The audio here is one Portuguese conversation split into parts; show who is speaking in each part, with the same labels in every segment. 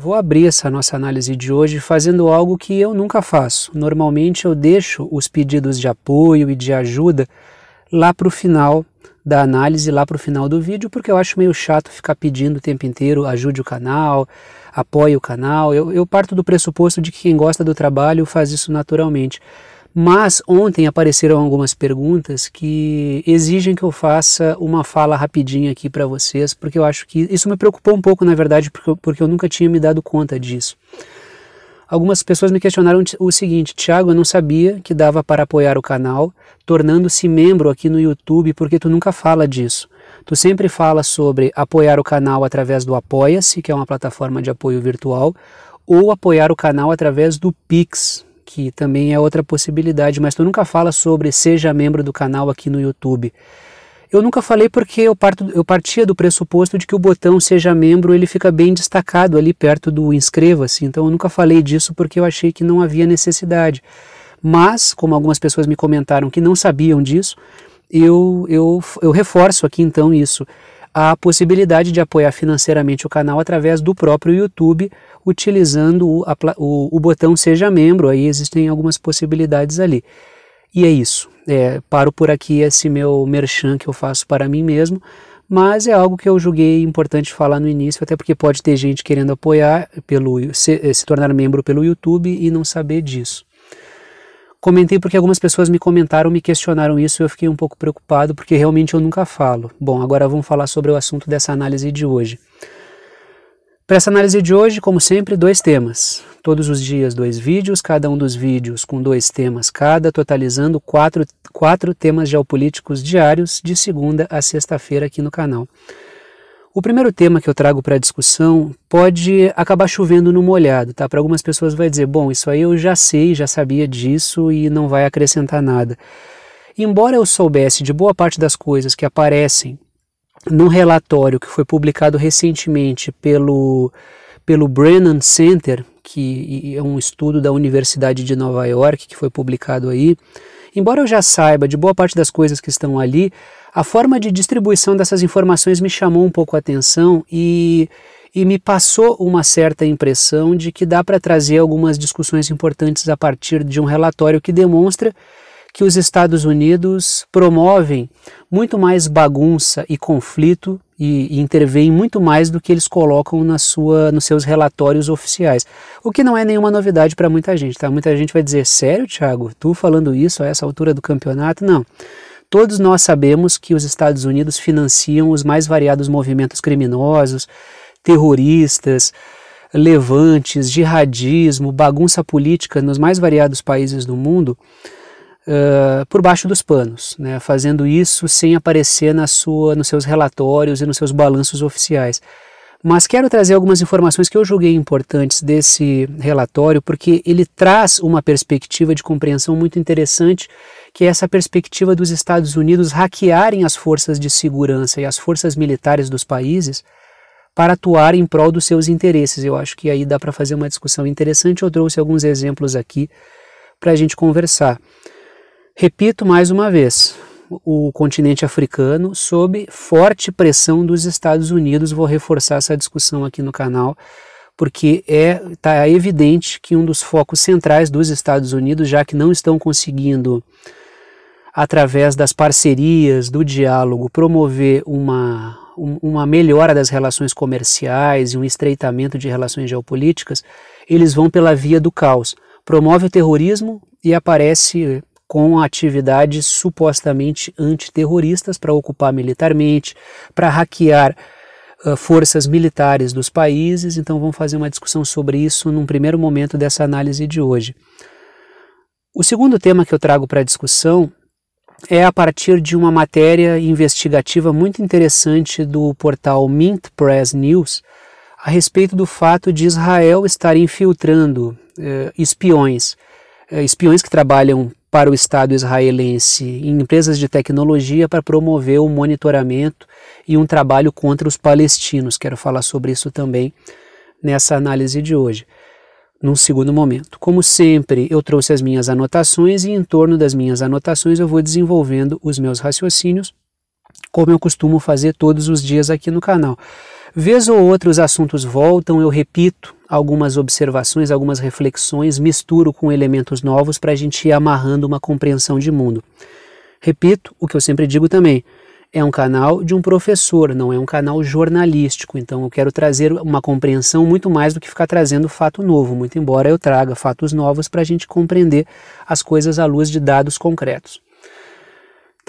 Speaker 1: Vou abrir essa nossa análise de hoje fazendo algo que eu nunca faço. Normalmente eu deixo os pedidos de apoio e de ajuda lá para o final da análise, lá para o final do vídeo, porque eu acho meio chato ficar pedindo o tempo inteiro ajude o canal, apoie o canal. Eu, eu parto do pressuposto de que quem gosta do trabalho faz isso naturalmente. Mas ontem apareceram algumas perguntas que exigem que eu faça uma fala rapidinha aqui para vocês, porque eu acho que isso me preocupou um pouco, na verdade, porque eu, porque eu nunca tinha me dado conta disso. Algumas pessoas me questionaram o seguinte: Tiago, eu não sabia que dava para apoiar o canal, tornando-se membro aqui no YouTube, porque tu nunca fala disso. Tu sempre fala sobre apoiar o canal através do Apoia-se, que é uma plataforma de apoio virtual, ou apoiar o canal através do Pix, que também é outra possibilidade, mas tu nunca fala sobre seja membro do canal aqui no YouTube. Eu nunca falei porque eu, parto, eu partia do pressuposto de que o botão seja membro ele fica bem destacado ali perto do inscreva-se, então eu nunca falei disso porque eu achei que não havia necessidade. Mas, como algumas pessoas me comentaram que não sabiam disso, eu, eu, eu reforço aqui então isso a possibilidade de apoiar financeiramente o canal através do próprio YouTube, utilizando o, a, o, o botão Seja Membro. Aí existem algumas possibilidades ali. E é isso. É, paro por aqui esse meu merchan que eu faço para mim mesmo, mas é algo que eu julguei importante falar no início, até porque pode ter gente querendo apoiar, pelo se, se tornar membro pelo YouTube e não saber disso. Comentei porque algumas pessoas me comentaram, me questionaram isso e eu fiquei um pouco preocupado porque realmente eu nunca falo. Bom, agora vamos falar sobre o assunto dessa análise de hoje. Para essa análise de hoje, como sempre, dois temas. Todos os dias, dois vídeos, cada um dos vídeos com dois temas cada, totalizando quatro, quatro temas geopolíticos diários, de segunda a sexta-feira aqui no canal. O primeiro tema que eu trago para discussão pode acabar chovendo no molhado, tá? Para algumas pessoas vai dizer, bom, isso aí eu já sei, já sabia disso e não vai acrescentar nada. Embora eu soubesse de boa parte das coisas que aparecem num relatório que foi publicado recentemente pelo, pelo Brennan Center, que é um estudo da Universidade de Nova York que foi publicado aí, Embora eu já saiba de boa parte das coisas que estão ali, a forma de distribuição dessas informações me chamou um pouco a atenção e, e me passou uma certa impressão de que dá para trazer algumas discussões importantes a partir de um relatório que demonstra que os Estados Unidos promovem muito mais bagunça e conflito e, e intervêm muito mais do que eles colocam na sua, nos seus relatórios oficiais. O que não é nenhuma novidade para muita gente, tá? Muita gente vai dizer, sério, Thiago, tu falando isso a essa altura do campeonato? Não. Todos nós sabemos que os Estados Unidos financiam os mais variados movimentos criminosos, terroristas, levantes, jihadismo, bagunça política nos mais variados países do mundo uh, por baixo dos panos, né, fazendo isso sem aparecer na sua, nos seus relatórios e nos seus balanços oficiais. Mas quero trazer algumas informações que eu julguei importantes desse relatório, porque ele traz uma perspectiva de compreensão muito interessante, que é essa perspectiva dos Estados Unidos hackearem as forças de segurança e as forças militares dos países para atuar em prol dos seus interesses. Eu acho que aí dá para fazer uma discussão interessante. Eu trouxe alguns exemplos aqui para a gente conversar. Repito mais uma vez, o continente africano sob forte pressão dos Estados Unidos. Vou reforçar essa discussão aqui no canal, porque é tá evidente que um dos focos centrais dos Estados Unidos, já que não estão conseguindo através das parcerias, do diálogo, promover uma uma melhora das relações comerciais e um estreitamento de relações geopolíticas, eles vão pela via do caos. Promove o terrorismo e aparece com atividades supostamente antiterroristas para ocupar militarmente, para hackear uh, forças militares dos países. Então vamos fazer uma discussão sobre isso num primeiro momento dessa análise de hoje. O segundo tema que eu trago para a discussão é a partir de uma matéria investigativa muito interessante do portal Mint Press News a respeito do fato de Israel estar infiltrando eh, espiões, eh, espiões que trabalham para o Estado israelense em empresas de tecnologia para promover o monitoramento e um trabalho contra os palestinos. Quero falar sobre isso também nessa análise de hoje, num segundo momento. Como sempre, eu trouxe as minhas anotações e, em torno das minhas anotações, eu vou desenvolvendo os meus raciocínios, como eu costumo fazer todos os dias aqui no canal. Vez ou outra os assuntos voltam, eu repito algumas observações, algumas reflexões, misturo com elementos novos para a gente ir amarrando uma compreensão de mundo. Repito o que eu sempre digo também. É um canal de um professor, não é um canal jornalístico. Então eu quero trazer uma compreensão muito mais do que ficar trazendo fato novo, muito embora eu traga fatos novos para a gente compreender as coisas à luz de dados concretos.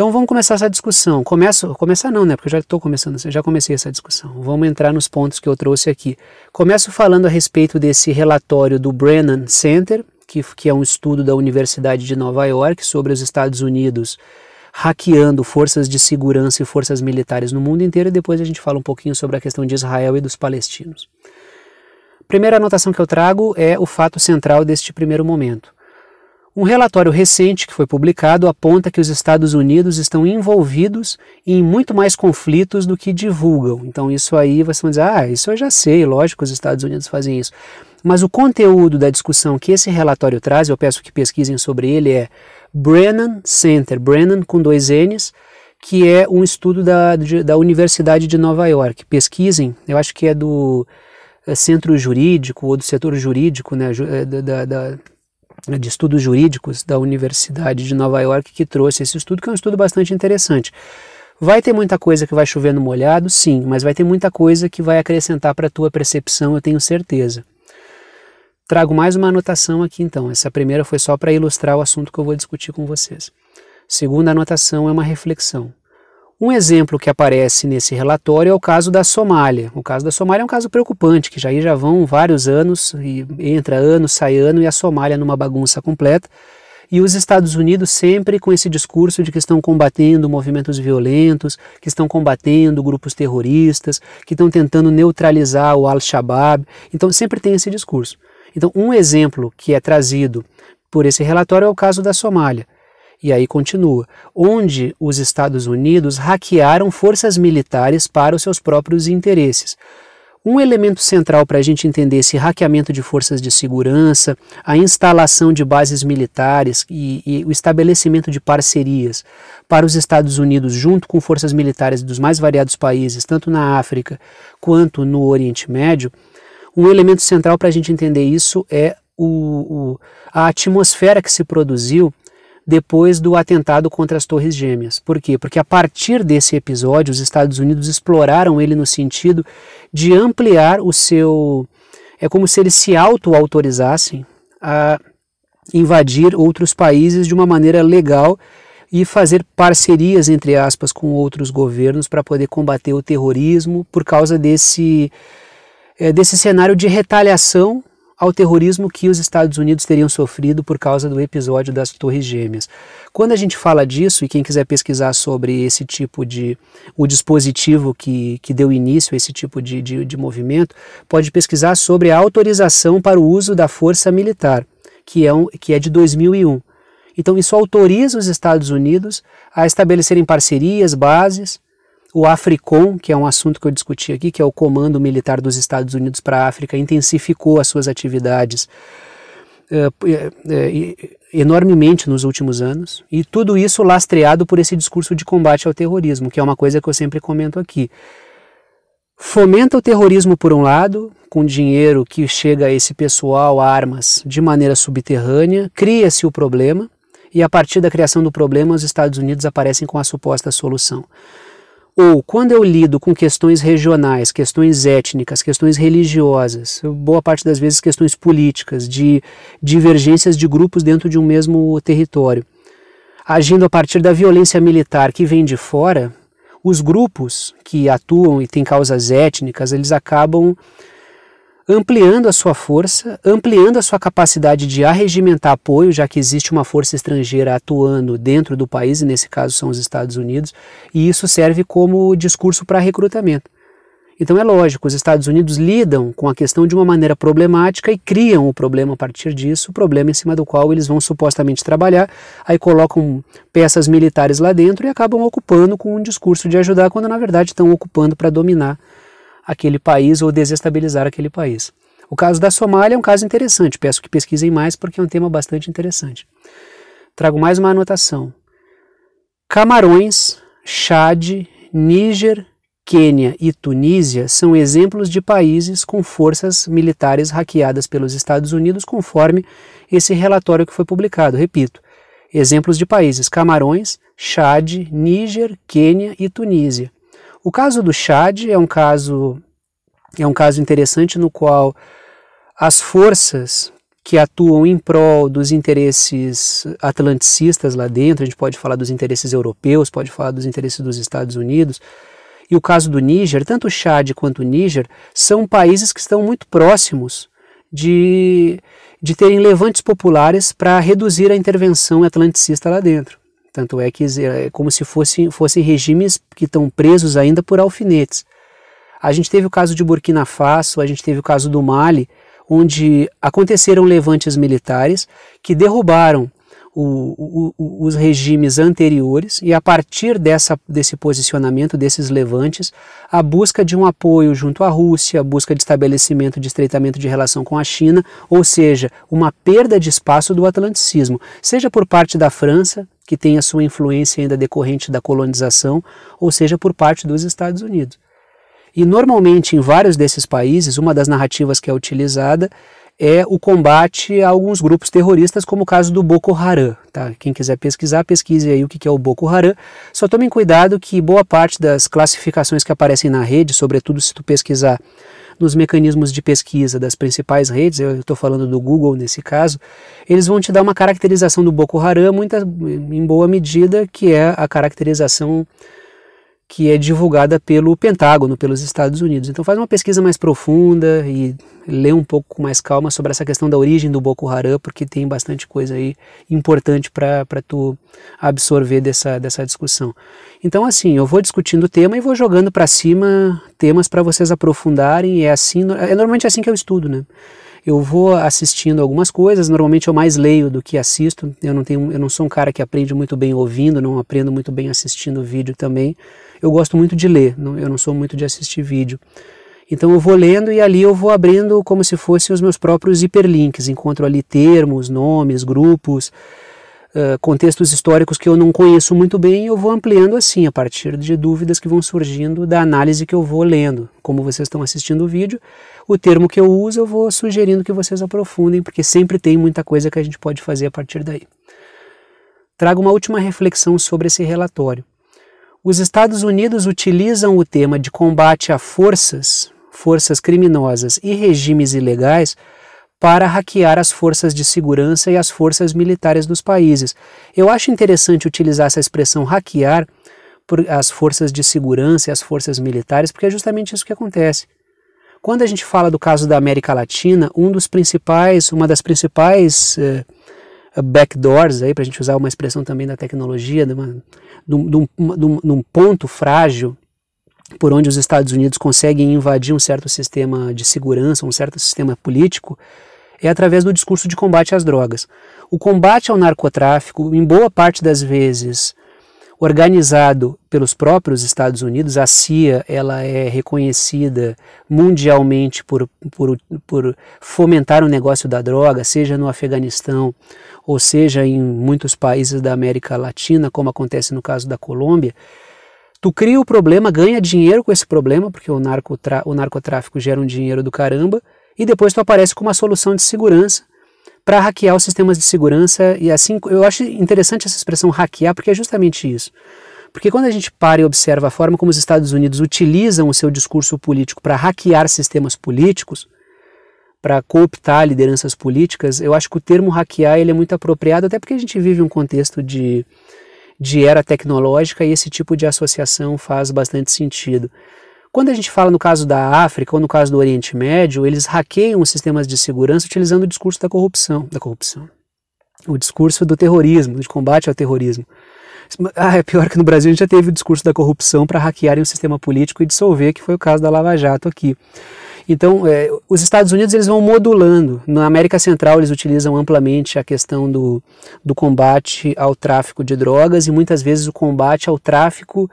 Speaker 1: Então vamos começar essa discussão. Começo, começar não, né? Porque eu já estou começando, já comecei essa discussão. Vamos entrar nos pontos que eu trouxe aqui. Começo falando a respeito desse relatório do Brennan Center, que, que é um estudo da Universidade de Nova York sobre os Estados Unidos hackeando forças de segurança e forças militares no mundo inteiro. E depois a gente fala um pouquinho sobre a questão de Israel e dos palestinos. Primeira anotação que eu trago é o fato central deste primeiro momento. Um relatório recente que foi publicado aponta que os Estados Unidos estão envolvidos em muito mais conflitos do que divulgam. Então, isso aí você vai dizer, ah, isso eu já sei, lógico que os Estados Unidos fazem isso. Mas o conteúdo da discussão que esse relatório traz, eu peço que pesquisem sobre ele, é Brennan Center, Brennan com dois N's, que é um estudo da, da Universidade de Nova York. Pesquisem, eu acho que é do é, centro jurídico ou do setor jurídico, né, é, da, da, de Estudos Jurídicos da Universidade de Nova York que trouxe esse estudo, que é um estudo bastante interessante. Vai ter muita coisa que vai chover no molhado, sim, mas vai ter muita coisa que vai acrescentar para a tua percepção, eu tenho certeza. Trago mais uma anotação aqui então. Essa primeira foi só para ilustrar o assunto que eu vou discutir com vocês. Segunda anotação é uma reflexão. Um exemplo que aparece nesse relatório é o caso da Somália. O caso da Somália é um caso preocupante, que já, já vão vários anos, e entra ano, sai ano, e a Somália numa bagunça completa. E os Estados Unidos sempre com esse discurso de que estão combatendo movimentos violentos, que estão combatendo grupos terroristas, que estão tentando neutralizar o Al-Shabaab. Então sempre tem esse discurso. Então, um exemplo que é trazido por esse relatório é o caso da Somália. E aí continua, onde os Estados Unidos hackearam forças militares para os seus próprios interesses. Um elemento central para a gente entender esse hackeamento de forças de segurança, a instalação de bases militares e, e, o estabelecimento de parcerias para os Estados Unidos, junto com forças militares dos mais variados países, tanto na África quanto no Oriente Médio, um elemento central para a gente entender isso é o, o, a atmosfera que se produziu depois do atentado contra as Torres Gêmeas. Por quê? Porque a partir desse episódio, os Estados Unidos exploraram ele no sentido de ampliar o seu. É como se eles se auto-autorizassem a invadir outros países de uma maneira legal e fazer parcerias, entre aspas, com outros governos para poder combater o terrorismo por causa desse, é, desse cenário de retaliação ao terrorismo que os Estados Unidos teriam sofrido por causa do episódio das Torres Gêmeas. Quando a gente fala disso, e quem quiser pesquisar sobre esse tipo de. o dispositivo que, que deu início a esse tipo de, de, de movimento, pode pesquisar sobre a autorização para o uso da força militar, que é, um, que é de 2001. Então, isso autoriza os Estados Unidos a estabelecerem parcerias, bases o AFRICOM, que é um assunto que eu discuti aqui, que é o Comando Militar dos Estados Unidos para a África, intensificou as suas atividades eh, eh, eh, enormemente nos últimos anos, e tudo isso lastreado por esse discurso de combate ao terrorismo, que é uma coisa que eu sempre comento aqui. Fomenta o terrorismo por um lado, com dinheiro que chega a esse pessoal, armas, de maneira subterrânea, cria-se o problema, e a partir da criação do problema, os Estados Unidos aparecem com a suposta solução. Ou quando eu lido com questões regionais, questões étnicas, questões religiosas, boa parte das vezes questões políticas, de divergências de grupos dentro de um mesmo território, agindo a partir da violência militar que vem de fora, os grupos que atuam e têm causas étnicas, eles acabam ampliando a sua força, ampliando a sua capacidade de arregimentar apoio, já que existe uma força estrangeira atuando dentro do país, e nesse caso são os Estados Unidos, e isso serve como discurso para recrutamento. Então é lógico, os Estados Unidos lidam com a questão de uma maneira problemática e criam o problema a partir disso, o problema em cima do qual eles vão supostamente trabalhar, aí colocam peças militares lá dentro e acabam ocupando com um discurso de ajudar, quando na verdade estão ocupando para dominar aquele país ou desestabilizar aquele país. O caso da Somália é um caso interessante, peço que pesquisem mais porque é um tema bastante interessante. Trago mais uma anotação. Camarões, Chad, Níger, Quênia e Tunísia são exemplos de países com forças militares hackeadas pelos Estados Unidos, conforme esse relatório que foi publicado. Repito, exemplos de países: Camarões, Chad, Níger, Quênia e Tunísia. O caso do Chad é um caso é um caso interessante no qual as forças que atuam em prol dos interesses atlanticistas lá dentro, a gente pode falar dos interesses europeus, pode falar dos interesses dos Estados Unidos, e o caso do Níger, tanto o Chad quanto o Níger são países que estão muito próximos de, de terem levantes populares para reduzir a intervenção atlanticista lá dentro. Tanto é que é como se fosse, fossem regimes que estão presos ainda por alfinetes. A gente teve o caso de Burkina Faso, a gente teve o caso do Mali, onde aconteceram levantes militares que derrubaram o, o, os regimes anteriores e a partir dessa, desse posicionamento, desses levantes, a busca de um apoio junto à Rússia, a busca de estabelecimento de estreitamento de relação com a China, ou seja, uma perda de espaço do atlanticismo, seja por parte da França, que tem a sua influência ainda decorrente da colonização, ou seja, por parte dos Estados Unidos. E normalmente em vários desses países, uma das narrativas que é utilizada é o combate a alguns grupos terroristas, como o caso do Boko Haram. Tá? Quem quiser pesquisar, pesquise aí o que é o Boko Haram. Só tomem cuidado que boa parte das classificações que aparecem na rede, sobretudo se tu pesquisar nos mecanismos de pesquisa das principais redes, eu estou falando do Google nesse caso, eles vão te dar uma caracterização do Boko Haram muita, em boa medida, que é a caracterização que é divulgada pelo Pentágono, pelos Estados Unidos. Então faz uma pesquisa mais profunda e ler um pouco com mais calma sobre essa questão da origem do Boko Haram, porque tem bastante coisa aí importante para tu absorver dessa, dessa discussão. Então, assim, eu vou discutindo o tema e vou jogando para cima temas para vocês aprofundarem. É assim, é normalmente assim que eu estudo, né? eu vou assistindo algumas coisas, normalmente eu mais leio do que assisto. Eu não tenho, eu não sou um cara que aprende muito bem ouvindo, não aprendo muito bem assistindo vídeo também. Eu gosto muito de ler, não, eu não sou muito de assistir vídeo. Então eu vou lendo e ali eu vou abrindo como se fossem os meus próprios hiperlinks. Encontro ali termos, nomes, grupos, contextos históricos que eu não conheço muito bem e eu vou ampliando assim a partir de dúvidas que vão surgindo da análise que eu vou lendo. Como vocês estão assistindo o vídeo, o termo que eu uso eu vou sugerindo que vocês aprofundem, porque sempre tem muita coisa que a gente pode fazer a partir daí. Trago uma última reflexão sobre esse relatório. Os Estados Unidos utilizam o tema de combate a forças forças criminosas e regimes ilegais para hackear as forças de segurança e as forças militares dos países. Eu acho interessante utilizar essa expressão hackear por as forças de segurança e as forças militares, porque é justamente isso que acontece. Quando a gente fala do caso da América Latina, um dos principais, uma das principais eh, backdoors, para a gente usar uma expressão também da tecnologia, de, uma, de, um, de, um, de um ponto frágil por onde os Estados Unidos conseguem invadir um certo sistema de segurança, um certo sistema político, é através do discurso de combate às drogas. O combate ao narcotráfico, em boa parte das vezes, organizado pelos próprios Estados Unidos. A CIA ela é reconhecida mundialmente por, por, por fomentar o negócio da droga, seja no Afeganistão ou seja em muitos países da América Latina, como acontece no caso da Colômbia. Tu cria o problema, ganha dinheiro com esse problema, porque o, narcotra, o narcotráfico gera um dinheiro do caramba, e depois tu aparece com uma solução de segurança para hackear os sistemas de segurança. E assim, eu acho interessante essa expressão hackear, porque é justamente isso. Porque quando a gente para e observa a forma como os Estados Unidos utilizam o seu discurso político para hackear sistemas políticos, para cooptar lideranças políticas, eu acho que o termo hackear ele é muito apropriado, até porque a gente vive um contexto de de era tecnológica e esse tipo de associação faz bastante sentido. Quando a gente fala no caso da África ou no caso do Oriente Médio, eles hackeiam os sistemas de segurança utilizando o discurso da corrupção, da corrupção, o discurso do terrorismo, de combate ao terrorismo. Ah, é pior que no Brasil a gente já teve o discurso da corrupção para hackearem o sistema político e dissolver, que foi o caso da Lava Jato aqui. Então, é, os Estados Unidos eles vão modulando. Na América Central, eles utilizam amplamente a questão do, do combate ao tráfico de drogas e muitas vezes o combate ao tráfico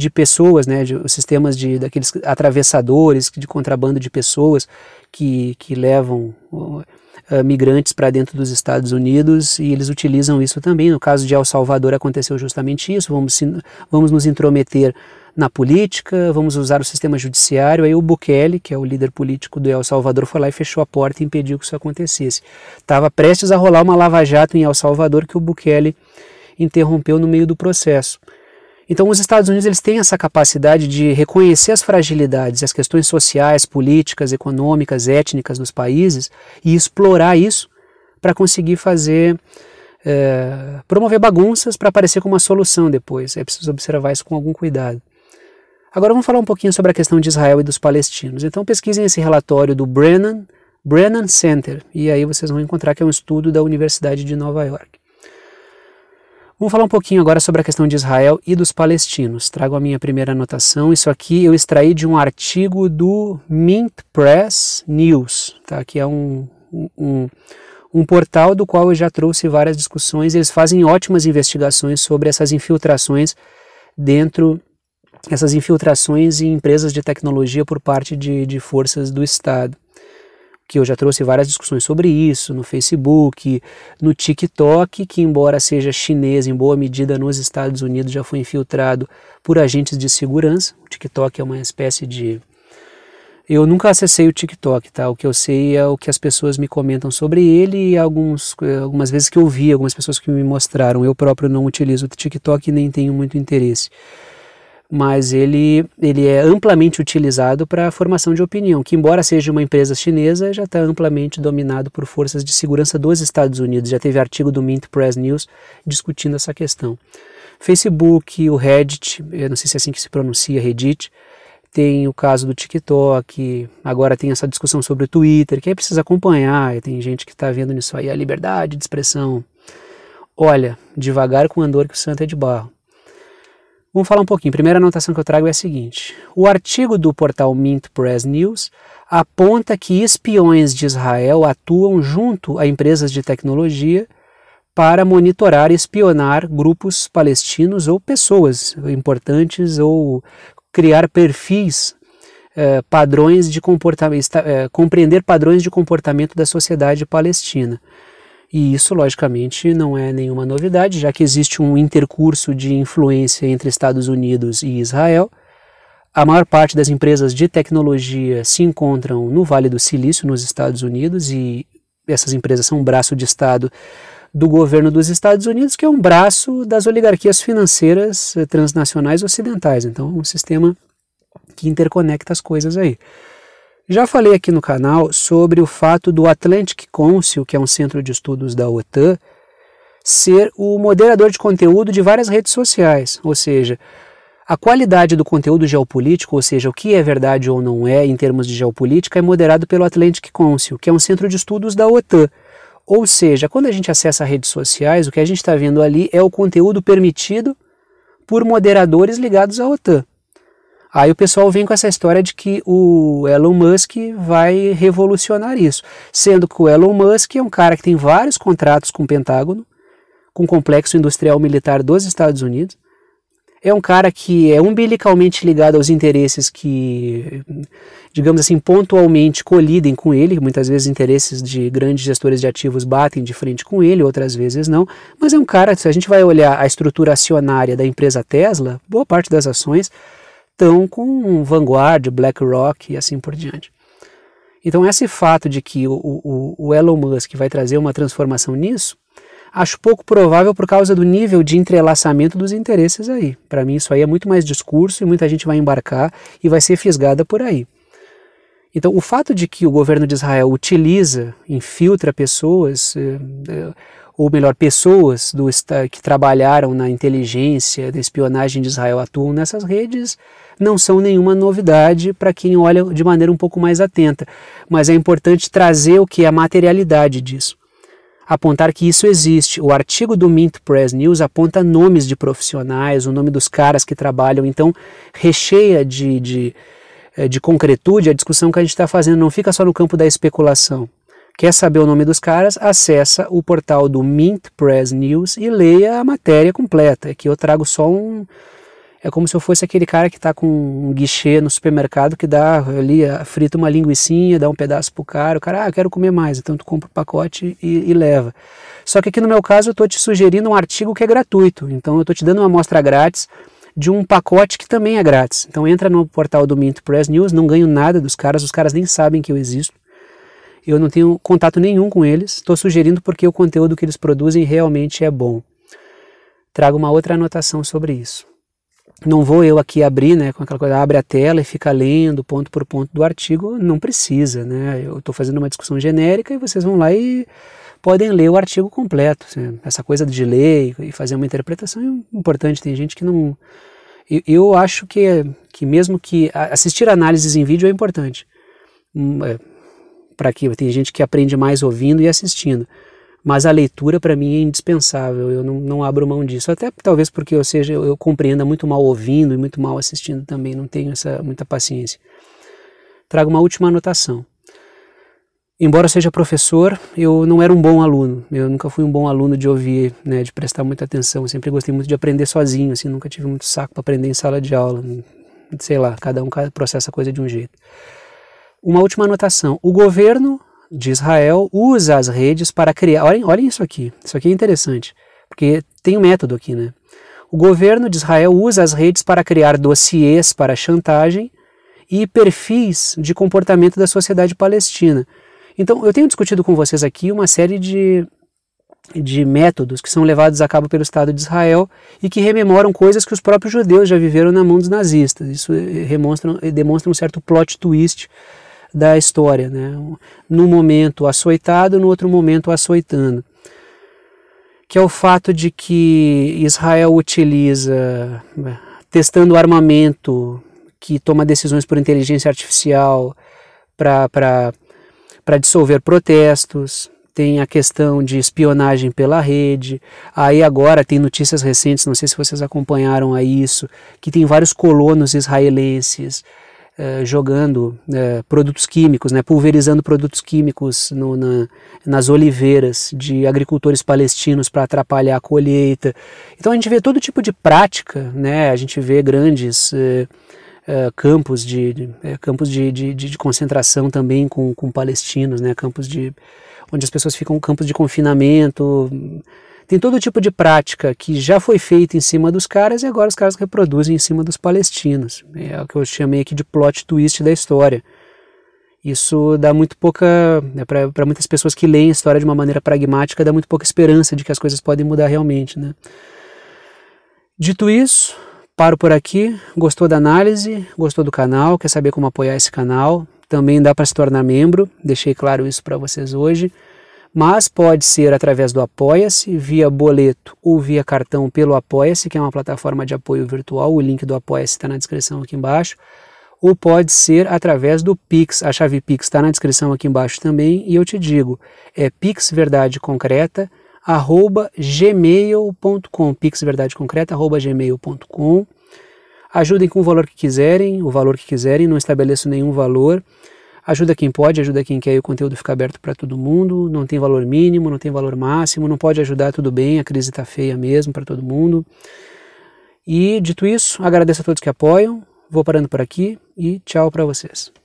Speaker 1: de pessoas, né, de, os sistemas de, daqueles atravessadores, de contrabando de pessoas que, que levam uh, migrantes para dentro dos Estados Unidos e eles utilizam isso também. No caso de El Salvador aconteceu justamente isso, vamos, vamos nos intrometer na política, vamos usar o sistema judiciário. Aí o Bukele, que é o líder político do El Salvador, foi lá e fechou a porta e impediu que isso acontecesse. Estava prestes a rolar uma lava-jato em El Salvador que o Bukele interrompeu no meio do processo. Então, os Estados Unidos eles têm essa capacidade de reconhecer as fragilidades, as questões sociais, políticas, econômicas, étnicas dos países e explorar isso para conseguir fazer é, promover bagunças para aparecer como uma solução depois. É preciso observar isso com algum cuidado. Agora vamos falar um pouquinho sobre a questão de Israel e dos palestinos. Então pesquisem esse relatório do Brennan, Brennan Center, e aí vocês vão encontrar que é um estudo da Universidade de Nova York. Vamos falar um pouquinho agora sobre a questão de Israel e dos palestinos. Trago a minha primeira anotação. Isso aqui eu extraí de um artigo do Mint Press News, tá? que é um, um, um portal do qual eu já trouxe várias discussões. Eles fazem ótimas investigações sobre essas infiltrações dentro essas infiltrações em empresas de tecnologia por parte de, de forças do Estado que eu já trouxe várias discussões sobre isso no Facebook, no TikTok, que embora seja chinês, em boa medida nos Estados Unidos já foi infiltrado por agentes de segurança. O TikTok é uma espécie de eu nunca acessei o TikTok, tá? O que eu sei é o que as pessoas me comentam sobre ele e alguns, algumas vezes que eu vi, algumas pessoas que me mostraram. Eu próprio não utilizo o TikTok e nem tenho muito interesse mas ele, ele é amplamente utilizado para a formação de opinião, que embora seja uma empresa chinesa, já está amplamente dominado por forças de segurança dos Estados Unidos. Já teve artigo do Mint Press News discutindo essa questão. Facebook, o Reddit, eu não sei se é assim que se pronuncia, Reddit, tem o caso do TikTok, agora tem essa discussão sobre o Twitter, que aí precisa acompanhar, tem gente que está vendo nisso aí a liberdade de expressão. Olha, devagar com o andor que o santo é de barro. Vamos falar um pouquinho. A primeira anotação que eu trago é a seguinte: o artigo do portal Mint Press News aponta que espiões de Israel atuam junto a empresas de tecnologia para monitorar e espionar grupos palestinos ou pessoas importantes ou criar perfis, eh, padrões de comportamento, eh, compreender padrões de comportamento da sociedade palestina. E isso, logicamente, não é nenhuma novidade, já que existe um intercurso de influência entre Estados Unidos e Israel. A maior parte das empresas de tecnologia se encontram no Vale do Silício, nos Estados Unidos, e essas empresas são um braço de Estado do governo dos Estados Unidos, que é um braço das oligarquias financeiras eh, transnacionais ocidentais. Então, é um sistema que interconecta as coisas aí. Já falei aqui no canal sobre o fato do Atlantic Council, que é um centro de estudos da OTAN, ser o moderador de conteúdo de várias redes sociais, ou seja, a qualidade do conteúdo geopolítico, ou seja, o que é verdade ou não é em termos de geopolítica, é moderado pelo Atlantic Council, que é um centro de estudos da OTAN. Ou seja, quando a gente acessa redes sociais, o que a gente está vendo ali é o conteúdo permitido por moderadores ligados à OTAN. Aí o pessoal vem com essa história de que o Elon Musk vai revolucionar isso, sendo que o Elon Musk é um cara que tem vários contratos com o Pentágono, com o complexo industrial militar dos Estados Unidos. É um cara que é umbilicalmente ligado aos interesses que, digamos assim, pontualmente colidem com ele. Muitas vezes interesses de grandes gestores de ativos batem de frente com ele, outras vezes não. Mas é um cara, se a gente vai olhar a estrutura acionária da empresa Tesla, boa parte das ações estão com Vanguard, BlackRock e assim por diante. Então, esse fato de que o, o, o Elon Musk vai trazer uma transformação nisso, acho pouco provável por causa do nível de entrelaçamento dos interesses aí. Para mim, isso aí é muito mais discurso e muita gente vai embarcar e vai ser fisgada por aí. Então, o fato de que o governo de Israel utiliza, infiltra pessoas, eh, eh, ou melhor, pessoas do, que trabalharam na inteligência da espionagem de Israel atuam nessas redes, não são nenhuma novidade para quem olha de maneira um pouco mais atenta. Mas é importante trazer o que é a materialidade disso. Apontar que isso existe. O artigo do Mint Press News aponta nomes de profissionais, o nome dos caras que trabalham, então recheia de, de, eh, de concretude a discussão que a gente está fazendo, não fica só no campo da especulação. Quer saber o nome dos caras? Acessa o portal do Mint Press News e leia a matéria completa. Aqui eu trago só um. É como se eu fosse aquele cara que está com um guichê no supermercado que dá ali, eh, frita uma linguiçinha, dá um pedaço pro cara, o cara, ah, eu quero comer mais, então tu compra o pacote e, e leva. Só que aqui no meu caso eu estou te sugerindo um artigo que é gratuito, então eu estou te dando uma amostra grátis de um pacote que também é grátis. Então entra no portal do Mint Press News, não ganho nada dos caras, os caras nem sabem que eu existo eu não tenho contato nenhum com eles, estou sugerindo porque o conteúdo que eles produzem realmente é bom. Trago uma outra anotação sobre isso. Não vou eu aqui abrir, né, com aquela coisa, abre a tela e fica lendo ponto por ponto do artigo, não precisa, né? Eu estou fazendo uma discussão genérica e vocês vão lá e podem ler o artigo completo. Assim, essa coisa de ler e fazer uma interpretação é importante, tem gente que não... Eu, eu acho que, que mesmo que assistir análises em vídeo é importante, hum, é, para aqui. Tem gente que aprende mais ouvindo e assistindo. Mas a leitura para mim é indispensável, eu não, não, abro mão disso. Até talvez porque eu seja eu, eu compreenda muito mal ouvindo e muito mal assistindo também, não tenho essa muita paciência. Trago uma última anotação. Embora seja professor, eu não era um bom aluno. Eu nunca fui um bom aluno de ouvir, né, de prestar muita atenção. Eu sempre gostei muito de aprender sozinho, assim, nunca tive muito saco para aprender em sala de aula. Sei lá, cada um processa a coisa de um jeito. Uma última anotação: o governo de Israel usa as redes para criar. Olhem, olhem isso aqui, isso aqui é interessante, porque tem um método aqui, né? O governo de Israel usa as redes para criar dossiês para chantagem e perfis de comportamento da sociedade palestina. Então, eu tenho discutido com vocês aqui uma série de, de métodos que são levados a cabo pelo Estado de Israel e que rememoram coisas que os próprios judeus já viveram na mão dos nazistas. Isso demonstra, eh, eh, demonstra um certo plot twist da história, né? No momento açoitado, no outro momento açoitando. Que é o fato de que Israel utiliza, né, testando armamento, que toma decisões por inteligência artificial para dissolver protestos, tem a questão de espionagem pela rede. Aí agora tem notícias recentes, não sei se vocês acompanharam a isso, que tem vários colonos israelenses eh, jogando eh, produtos químicos, né, pulverizando produtos químicos no, na, nas oliveiras de agricultores palestinos para atrapalhar a colheita. Então a gente vê todo tipo de prática, né, a gente vê grandes eh, campos de, de campos de, de, de, concentração também com, com palestinos, né, campos de onde as pessoas ficam campos de confinamento tem todo tipo de prática que já foi feita em cima dos caras e agora os caras reproduzem em cima dos palestinos. É o que eu chamei aqui de plot twist da história. Isso dá muito pouca. Né, para muitas pessoas que leem a história de uma maneira pragmática, dá muito pouca esperança de que as coisas podem mudar realmente. Né? Dito isso, paro por aqui. Gostou da análise? Gostou do canal? Quer saber como apoiar esse canal? Também dá para se tornar membro, deixei claro isso para vocês hoje mas pode ser através do Apoia-se, via boleto ou via cartão pelo Apoia-se, que é uma plataforma de apoio virtual. O link do Apoia-se está na descrição aqui embaixo. Ou pode ser através do Pix. A chave Pix está na descrição aqui embaixo também. E eu te digo, é pixverdadeconcreta.gmail.com pixverdadeconcreta.gmail.com Ajudem com o valor que quiserem, o valor que quiserem, não estabeleço nenhum valor. Ajuda quem pode, ajuda quem quer e o conteúdo fica aberto para todo mundo. Não tem valor mínimo, não tem valor máximo. Não pode ajudar, tudo bem. A crise está feia mesmo para todo mundo. E dito isso, agradeço a todos que apoiam. Vou parando por aqui e tchau para vocês.